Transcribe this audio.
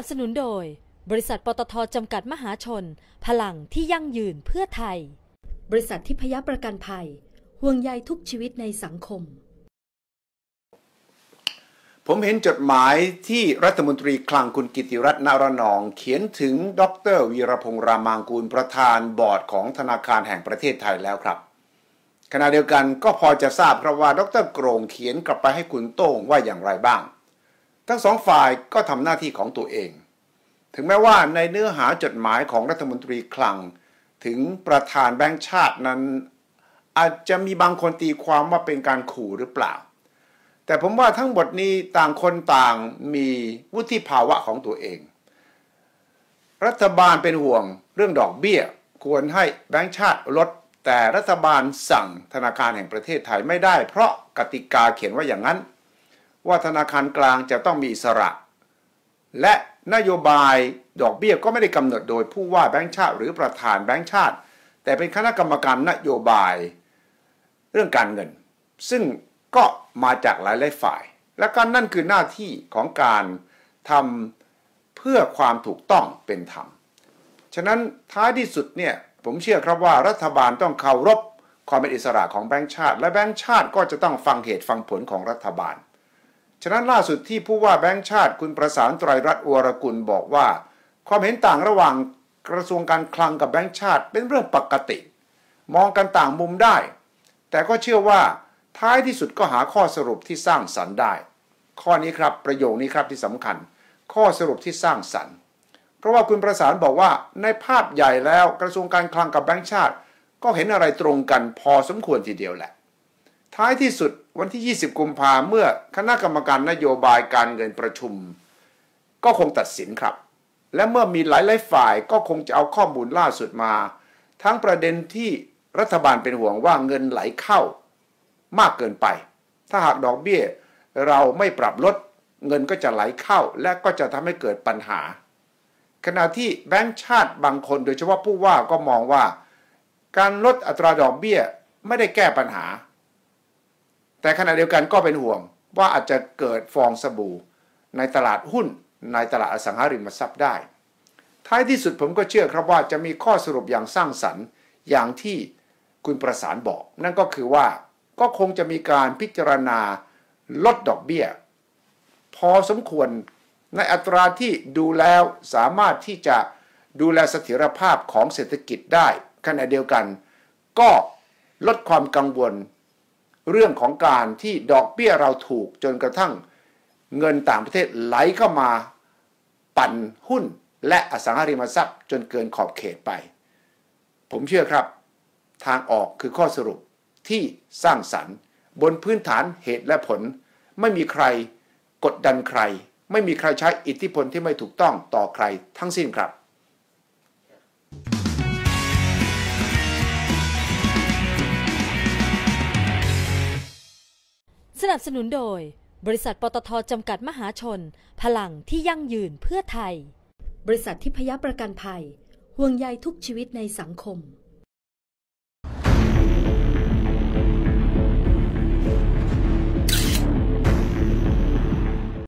นับสนุนโดยบริษัทปตทจำกัดมหาชน พลังที่ยั่งยืนเพื่อไทย บริษัททิพยประกันภัยห่วงใยทุกชีวิตในสังคม ผมเห็นจดหมายที่รัฐมนตรีคลังคุณกิติรัตน์นารนอง เขียนถึงดรวีรพงษ์รามางกูลประธานบอร์ดของธนาคารแห่งประเทศไทยแล้วครับ ขณะเดียวกันก็พอจะทราบครับว่า ดรโกรงเขียนกลับไปให้คุณโต้งว่าอย่างไรบ้างทั้งสองฝ่ายก็ทำหน้าที่ของตัวเอง ถึงแม้ว่าในเนื้อหาจดหมายของรัฐมนตรีคลังถึงประธานแบงค์ชาตินั้น อาจจะมีบางคนตีความว่าเป็นการขู่หรือเปล่า แต่ผมว่าทั้งหมดนี้ต่างคนต่างมีวุฒิภาวะของตัวเอง รัฐบาลเป็นห่วง เรื่องดอกเบี้ย ควรให้แบงค์ชาติลดแต่รัฐบาลสั่งธนาคารแห่งประเทศไทยไม่ได้เพราะกติกาเขียนว่าอย่างนั้นว่าธนาคารกลางจะต้องมีอิสระ และนโยบายดอกเบี้ยก็ไม่ได้กำหนดโดยผู้ว่าแบงค์ชาติหรือประธานแบงค์ชาติ แต่เป็นคณะกรรมการนโยบายเรื่องการเงิน ซึ่งก็มาจากหลายหลายฝ่าย และการนั่นคือหน้าที่ของการทำเพื่อความถูกต้องเป็นธรรมฉะนั้นท้ายที่สุดเนี่ย ผมเชื่อครับว่ารัฐบาลต้องเคารพความเป็นอิสระของแบงค์ชาติ และแบงค์ชาติก็จะต้องฟังเหตุฟังผลของรัฐบาลฉะนั้นล่าสุดที่ผู้ว่าแบงค์ชาติ คุณประสานไตรรัตน์อวรกุลบอกว่าความเห็นต่างระหว่างกระทรวงการคลังกับแบงค์ชาติเป็นเรื่องปกติ มองกันต่างมุมได้ แต่ก็เชื่อว่า ท้ายที่สุดก็หาข้อสรุปที่สร้างสรรค์ได้ ข้อนี้ครับประโยคนี้ครับที่สำคัญ ข้อสรุปที่สร้างสรรค์ เพราะว่าคุณประสานบอกว่าในภาพใหญ่แล้วกระทรวงการคลังกับแบงค์ชาติ ก็เห็นอะไรตรงกันพอสมควรทีเดียวแหละท้ายที่สุดวันที่ 20กุมภาเมื่อคณะกรรมการนโยบายการเงินประชุม ก็คงตัดสินครับ และเมื่อมีหลายๆฝ่ายก็คงจะเอาข้อมูลล่าสุดมา ทั้งประเด็นที่รัฐบาลเป็นห่วงว่าเงินไหลเข้ามากเกินไป ถ้าหากดอกเบี้ยเราไม่ปรับลดเงินก็จะไหลเข้าและก็จะทำให้เกิดปัญหา ขณะที่แบงก์ชาติบางคนโดยเฉพาะผู้ว่าก็มองว่าการลดอัตราดอกเบี้ยไม่ได้แก้ปัญหาแต่ขณะเดียวกันก็เป็นห่วงว่าอาจจะเกิดฟองสบู่ในตลาดหุ้นในตลาดอสังหาริมทรัพย์ได้ ท้ายที่สุดผมก็เชื่อครับว่าจะมีข้อสรุปอย่างสร้างสรรค์อย่างที่คุณประสานบอก นั่นก็คือว่าก็คงจะมีการพิจารณาลดดอกเบี้ย พอสมควรในอัตราที่ดูแล้วสามารถที่จะดูแลเสถียรภาพของเศรษฐกิจได้ขณะเดียวกันก็ลดความกังวลเรื่องของการที่ดอกเบี้ยเราถูกจนกระทั่งเงินต่างประเทศไหลเข้ามา ปั่นหุ้นและอสังหาริมทรัพย์จนเกินขอบเขตไป ผมเชื่อครับ ทางออกคือข้อสรุปที่สร้างสรรค์ บนพื้นฐานเหตุและผลไม่มีใครกดดันใคร ไม่มีใครใช้อิทธิพลที่ไม่ถูกต้องต่อใครทั้งสิ้นครับนับสนุนโดย บริษัทปตทจำกัดมหาชน พลังที่ยั่งยืนเพื่อไทย บริษัททิพยประกันภัย ห่วงใยทุกชีวิตในสังคม